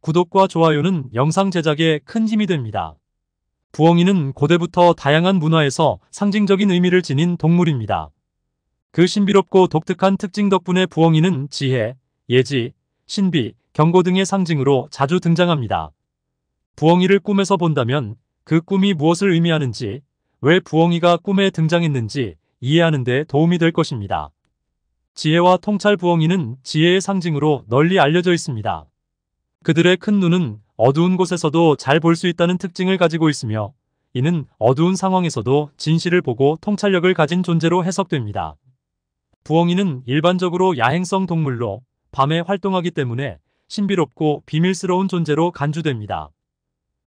구독과 좋아요는 영상 제작에 큰 힘이 됩니다. 부엉이는 고대부터 다양한 문화에서 상징적인 의미를 지닌 동물입니다. 그 신비롭고 독특한 특징 덕분에 부엉이는 지혜, 예지, 신비, 경고 등의 상징으로 자주 등장합니다. 부엉이를 꿈에서 본다면 그 꿈이 무엇을 의미하는지, 왜 부엉이가 꿈에 등장했는지 이해하는 데 도움이 될 것입니다. 지혜와 통찰 부엉이는 지혜의 상징으로 널리 알려져 있습니다. 그들의 큰 눈은 어두운 곳에서도 잘 볼 수 있다는 특징을 가지고 있으며 이는 어두운 상황에서도 진실을 보고 통찰력을 가진 존재로 해석됩니다. 부엉이는 일반적으로 야행성 동물로 밤에 활동하기 때문에 신비롭고 비밀스러운 존재로 간주됩니다.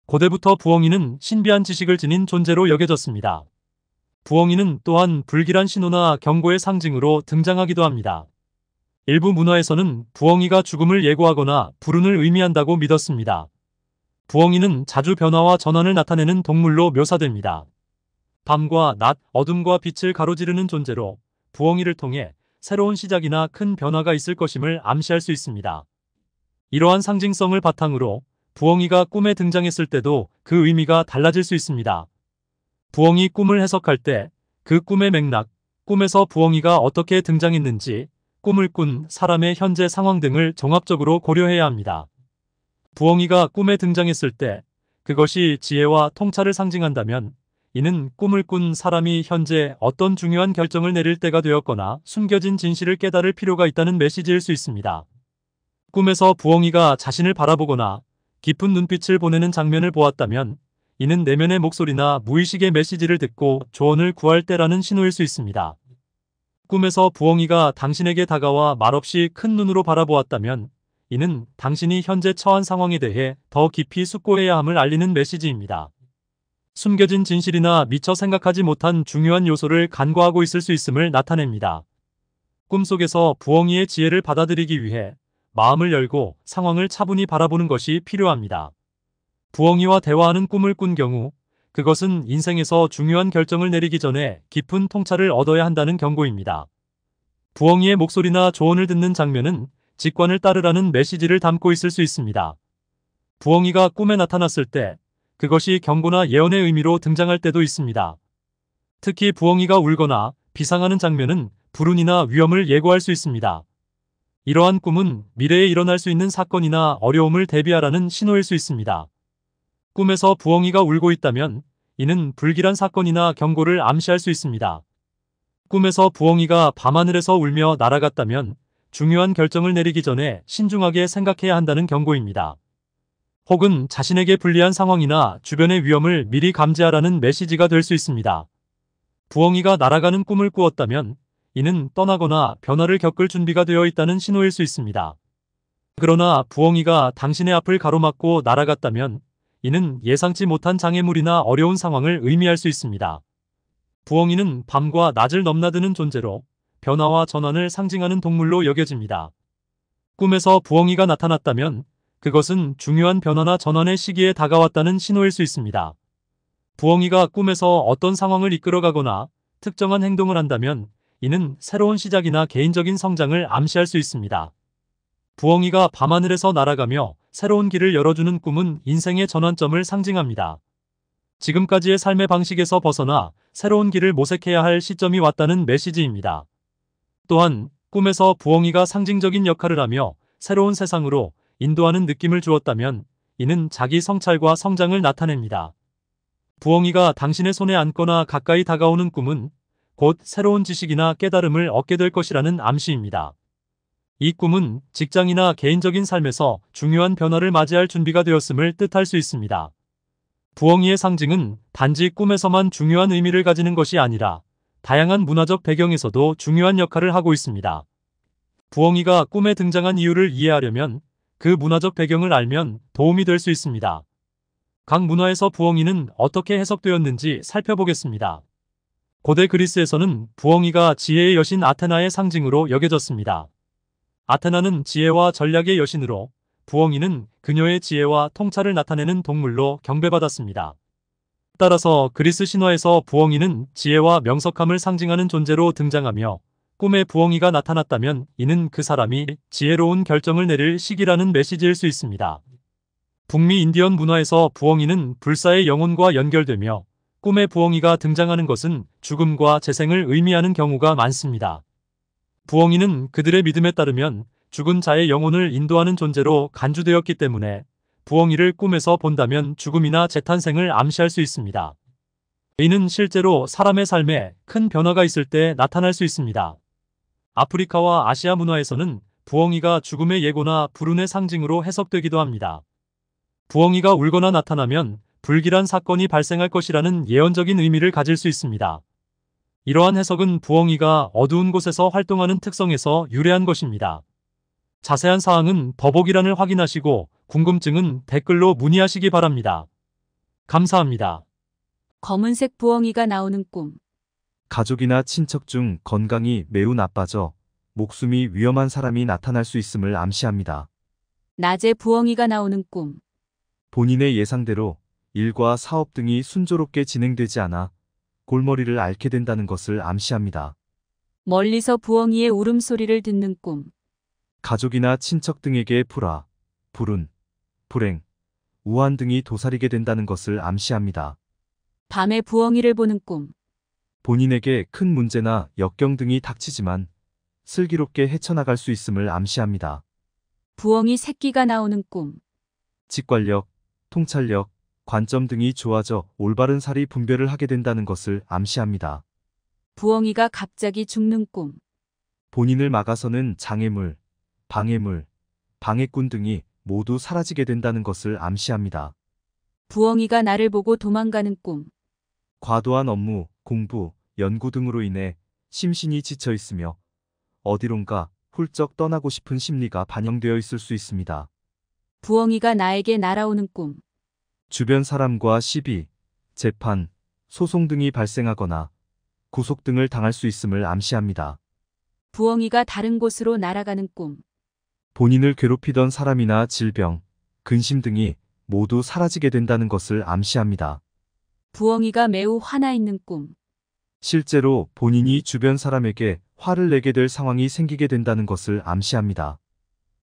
고대부터 부엉이는 신비한 지식을 지닌 존재로 여겨졌습니다. 부엉이는 또한 불길한 신호나 경고의 상징으로 등장하기도 합니다. 일부 문화에서는 부엉이가 죽음을 예고하거나 불운을 의미한다고 믿었습니다. 부엉이는 자주 변화와 전환을 나타내는 동물로 묘사됩니다. 밤과 낮, 어둠과 빛을 가로지르는 존재로 부엉이를 통해 새로운 시작이나 큰 변화가 있을 것임을 암시할 수 있습니다. 이러한 상징성을 바탕으로 부엉이가 꿈에 등장했을 때도 그 의미가 달라질 수 있습니다. 부엉이 꿈을 해석할 때 그 꿈의 맥락, 꿈에서 부엉이가 어떻게 등장했는지 꿈을 꾼 사람의 현재 상황 등을 종합적으로 고려해야 합니다. 부엉이가 꿈에 등장했을 때 그것이 지혜와 통찰을 상징한다면 이는 꿈을 꾼 사람이 현재 어떤 중요한 결정을 내릴 때가 되었거나 숨겨진 진실을 깨달을 필요가 있다는 메시지일 수 있습니다. 꿈에서 부엉이가 자신을 바라보거나 깊은 눈빛을 보내는 장면을 보았다면 이는 내면의 목소리나 무의식의 메시지를 듣고 조언을 구할 때라는 신호일 수 있습니다. 꿈에서 부엉이가 당신에게 다가와 말없이 큰 눈으로 바라보았다면 이는 당신이 현재 처한 상황에 대해 더 깊이 숙고해야 함을 알리는 메시지입니다. 숨겨진 진실이나 미처 생각하지 못한 중요한 요소를 간과하고 있을 수 있음을 나타냅니다. 꿈속에서 부엉이의 지혜를 받아들이기 위해 마음을 열고 상황을 차분히 바라보는 것이 필요합니다. 부엉이와 대화하는 꿈을 꾼 경우 그것은 인생에서 중요한 결정을 내리기 전에 깊은 통찰을 얻어야 한다는 경고입니다. 부엉이의 목소리나 조언을 듣는 장면은 직관을 따르라는 메시지를 담고 있을 수 있습니다. 부엉이가 꿈에 나타났을 때 그것이 경고나 예언의 의미로 등장할 때도 있습니다. 특히 부엉이가 울거나 비상하는 장면은 불운이나 위험을 예고할 수 있습니다. 이러한 꿈은 미래에 일어날 수 있는 사건이나 어려움을 대비하라는 신호일 수 있습니다. 꿈에서 부엉이가 울고 있다면 이는 불길한 사건이나 경고를 암시할 수 있습니다. 꿈에서 부엉이가 밤하늘에서 울며 날아갔다면 중요한 결정을 내리기 전에 신중하게 생각해야 한다는 경고입니다. 혹은 자신에게 불리한 상황이나 주변의 위험을 미리 감지하라는 메시지가 될 수 있습니다. 부엉이가 날아가는 꿈을 꾸었다면 이는 떠나거나 변화를 겪을 준비가 되어 있다는 신호일 수 있습니다. 그러나 부엉이가 당신의 앞을 가로막고 날아갔다면 이는 예상치 못한 장애물이나 어려운 상황을 의미할 수 있습니다. 부엉이는 밤과 낮을 넘나드는 존재로 변화와 전환을 상징하는 동물로 여겨집니다. 꿈에서 부엉이가 나타났다면 그것은 중요한 변화나 전환의 시기에 다가왔다는 신호일 수 있습니다. 부엉이가 꿈에서 어떤 상황을 이끌어가거나 특정한 행동을 한다면 이는 새로운 시작이나 개인적인 성장을 암시할 수 있습니다. 부엉이가 밤하늘에서 날아가며 새로운 길을 열어주는 꿈은 인생의 전환점을 상징합니다. 지금까지의 삶의 방식에서 벗어나 새로운 길을 모색해야 할 시점이 왔다는 메시지입니다. 또한 꿈에서 부엉이가 상징적인 역할을 하며 새로운 세상으로 인도하는 느낌을 주었다면 이는 자기 성찰과 성장을 나타냅니다. 부엉이가 당신의 손에 앉거나 가까이 다가오는 꿈은 곧 새로운 지식이나 깨달음을 얻게 될 것이라는 암시입니다. 이 꿈은 직장이나 개인적인 삶에서 중요한 변화를 맞이할 준비가 되었음을 뜻할 수 있습니다. 부엉이의 상징은 단지 꿈에서만 중요한 의미를 가지는 것이 아니라 다양한 문화적 배경에서도 중요한 역할을 하고 있습니다. 부엉이가 꿈에 등장한 이유를 이해하려면 그 문화적 배경을 알면 도움이 될 수 있습니다. 각 문화에서 부엉이는 어떻게 해석되었는지 살펴보겠습니다. 고대 그리스에서는 부엉이가 지혜의 여신 아테나의 상징으로 여겨졌습니다. 아테나는 지혜와 전략의 여신으로 부엉이는 그녀의 지혜와 통찰을 나타내는 동물로 경배받았습니다. 따라서 그리스 신화에서 부엉이는 지혜와 명석함을 상징하는 존재로 등장하며 꿈에 부엉이가 나타났다면 이는 그 사람이 지혜로운 결정을 내릴 시기라는 메시지일 수 있습니다. 북미 인디언 문화에서 부엉이는 불사의 영혼과 연결되며 꿈에 부엉이가 등장하는 것은 죽음과 재생을 의미하는 경우가 많습니다. 부엉이는 그들의 믿음에 따르면 죽은 자의 영혼을 인도하는 존재로 간주되었기 때문에 부엉이를 꿈에서 본다면 죽음이나 재탄생을 암시할 수 있습니다. 이는 실제로 사람의 삶에 큰 변화가 있을 때 나타날 수 있습니다. 아프리카와 아시아 문화에서는 부엉이가 죽음의 예고나 불운의 상징으로 해석되기도 합니다. 부엉이가 울거나 나타나면 불길한 사건이 발생할 것이라는 예언적인 의미를 가질 수 있습니다. 이러한 해석은 부엉이가 어두운 곳에서 활동하는 특성에서 유래한 것입니다. 자세한 사항은 더보기란을 확인하시고 궁금증은 댓글로 문의하시기 바랍니다. 감사합니다. 검은색 부엉이가 나오는 꿈. 가족이나 친척 중 건강이 매우 나빠져 목숨이 위험한 사람이 나타날 수 있음을 암시합니다. 낮에 부엉이가 나오는 꿈. 본인의 예상대로 일과 사업 등이 순조롭게 진행되지 않아 골머리를 앓게 된다는 것을 암시합니다. 멀리서 부엉이의 울음소리를 듣는 꿈. 가족이나 친척 등에게 불화, 불운, 불행, 우한 등이 도사리게 된다는 것을 암시합니다. 밤에 부엉이를 보는 꿈. 본인에게 큰 문제나 역경 등이 닥치지만 슬기롭게 헤쳐나갈 수 있음을 암시합니다. 부엉이 새끼가 나오는 꿈. 직관력, 통찰력, 관점 등이 좋아져 올바른 살이 분별을 하게 된다는 것을 암시합니다. 부엉이가 갑자기 죽는 꿈. 본인을 막아서는 장애물, 방해물, 방해꾼 등이 모두 사라지게 된다는 것을 암시합니다. 부엉이가 나를 보고 도망가는 꿈. 과도한 업무, 공부, 연구 등으로 인해 심신이 지쳐 있으며 어디론가 훌쩍 떠나고 싶은 심리가 반영되어 있을 수 있습니다. 부엉이가 나에게 날아오는 꿈. 주변 사람과 시비, 재판, 소송 등이 발생하거나 구속 등을 당할 수 있음을 암시합니다. 부엉이가 다른 곳으로 날아가는 꿈. 본인을 괴롭히던 사람이나 질병, 근심 등이 모두 사라지게 된다는 것을 암시합니다. 부엉이가 매우 화나 있는 꿈. 실제로 본인이 주변 사람에게 화를 내게 될 상황이 생기게 된다는 것을 암시합니다.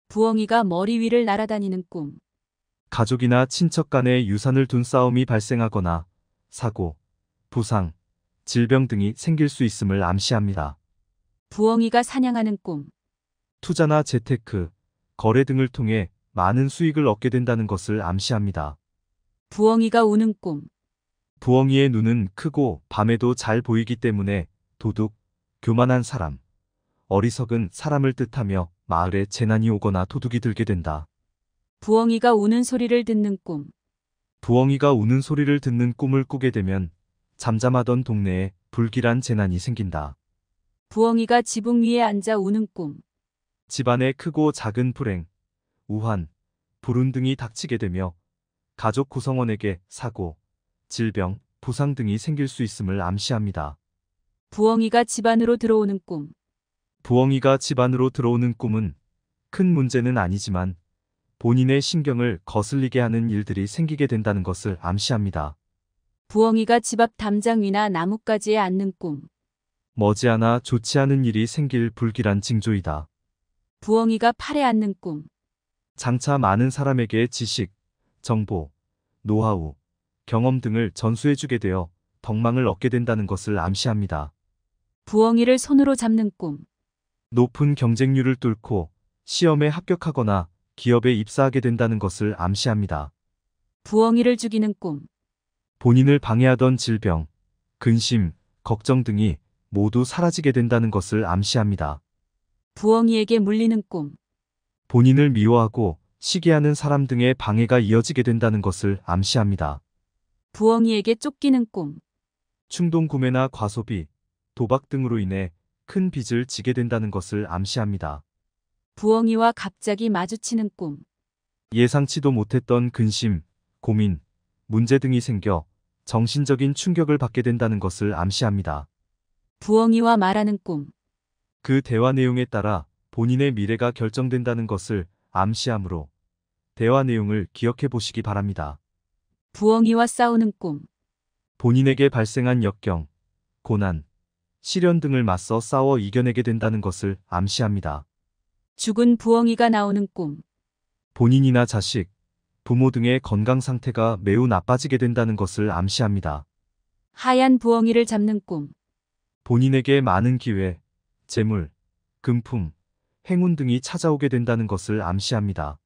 부엉이가 머리 위를 날아다니는 꿈. 가족이나 친척 간의 유산을 둔 싸움이 발생하거나 사고, 부상, 질병 등이 생길 수 있음을 암시합니다. 부엉이가 사냥하는 꿈. 투자나 재테크, 거래 등을 통해 많은 수익을 얻게 된다는 것을 암시합니다. 부엉이가 우는 꿈. 부엉이의 눈은 크고 밤에도 잘 보이기 때문에 도둑, 교만한 사람, 어리석은 사람을 뜻하며 마을에 재난이 오거나 도둑이 들게 된다. 부엉이가 우는 소리를 듣는 꿈. 부엉이가 우는 소리를 듣는 꿈을 꾸게 되면 잠잠하던 동네에 불길한 재난이 생긴다. 부엉이가 지붕 위에 앉아 우는 꿈. 집안의 크고 작은 불행, 우환, 불운 등이 닥치게 되며 가족 구성원에게 사고, 질병, 부상 등이 생길 수 있음을 암시합니다. 부엉이가 집안으로 들어오는 꿈. 부엉이가 집안으로 들어오는 꿈은 큰 문제는 아니지만 본인의 신경을 거슬리게 하는 일들이 생기게 된다는 것을 암시합니다. 부엉이가 집 앞 담장 위나 나뭇가지에 앉는 꿈. 머지않아 좋지 않은 일이 생길 불길한 징조이다. 부엉이가 팔에 앉는 꿈. 장차 많은 사람에게 지식, 정보, 노하우, 경험 등을 전수해주게 되어 덕망을 얻게 된다는 것을 암시합니다. 부엉이를 손으로 잡는 꿈. 높은 경쟁률을 뚫고 시험에 합격하거나 기업에 입사하게 된다는 것을 암시합니다. 부엉이를 죽이는 꿈. 본인을 방해하던 질병, 근심, 걱정 등이 모두 사라지게 된다는 것을 암시합니다. 부엉이에게 물리는 꿈. 본인을 미워하고 시기하는 사람 등의 방해가 이어지게 된다는 것을 암시합니다. 부엉이에게 쫓기는 꿈. 충동 구매나 과소비, 도박 등으로 인해 큰 빚을 지게 된다는 것을 암시합니다. 부엉이와 갑자기 마주치는 꿈. 예상치도 못했던 근심, 고민, 문제 등이 생겨 정신적인 충격을 받게 된다는 것을 암시합니다. 부엉이와 말하는 꿈. 그 대화 내용에 따라 본인의 미래가 결정된다는 것을 암시하므로 대화 내용을 기억해 보시기 바랍니다. 부엉이와 싸우는 꿈. 본인에게 발생한 역경, 고난, 시련 등을 맞서 싸워 이겨내게 된다는 것을 암시합니다. 죽은 부엉이가 나오는 꿈. 본인이나 자식, 부모 등의 건강 상태가 매우 나빠지게 된다는 것을 암시합니다. 하얀 부엉이를 잡는 꿈. 본인에게 많은 기회, 재물, 금품, 행운 등이 찾아오게 된다는 것을 암시합니다.